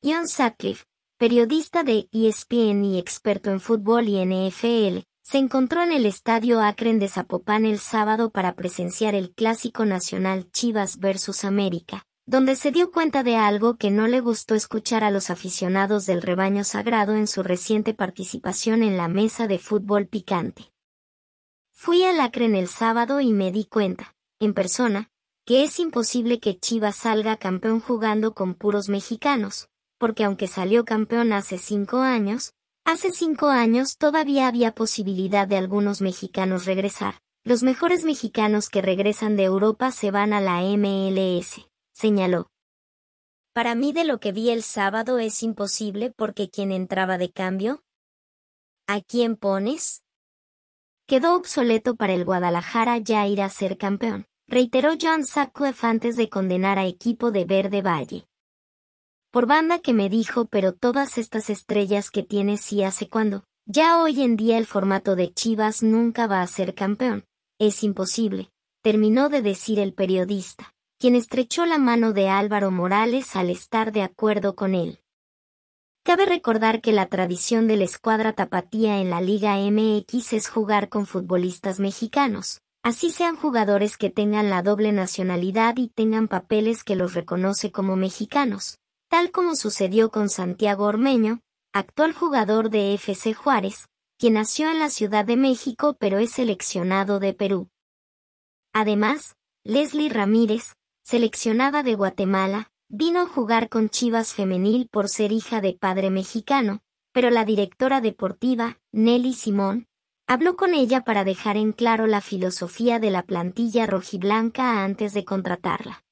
John Sutcliffe, periodista de ESPN y experto en fútbol y NFL, se encontró en el estadio Acre de Zapopan el sábado para presenciar el clásico nacional Chivas vs América, donde se dio cuenta de algo que no le gustó escuchar a los aficionados del rebaño sagrado en su reciente participación en la mesa de fútbol picante. Fui al Akron el sábado y me di cuenta, en persona, que es imposible que Chivas salga campeón jugando con puros mexicanos, porque aunque salió campeón hace cinco años, hace cinco años todavía había posibilidad de algunos mexicanos regresar. Los mejores mexicanos que regresan de Europa se van a la MLS, señaló. Para mí de lo que vi el sábado es imposible porque quien entraba de cambio. ¿A quién pones? Quedó obsoleto para el Guadalajara ya ir a ser campeón, reiteró John Sutcliffe antes de condenar a equipo de Verde Valle. Por banda que me dijo, pero todas estas estrellas que tienes y hace cuando, Ya hoy en día el formato de Chivas nunca va a ser campeón. Es imposible, terminó de decir el periodista, quien estrechó la mano de Álvaro Morales al estar de acuerdo con él. Cabe recordar que la tradición de la escuadra tapatía en la Liga MX es jugar con futbolistas mexicanos, así sean jugadores que tengan la doble nacionalidad y tengan papeles que los reconoce como mexicanos tal como sucedió con Santiago Ormeño, actual jugador de FC Juárez, quien nació en la Ciudad de México pero es seleccionado de Perú. Además, Leslie Ramírez, seleccionada de Guatemala, vino a jugar con Chivas Femenil por ser hija de padre mexicano, pero la directora deportiva, Nelly Simón, habló con ella para dejar en claro la filosofía de la plantilla rojiblanca antes de contratarla.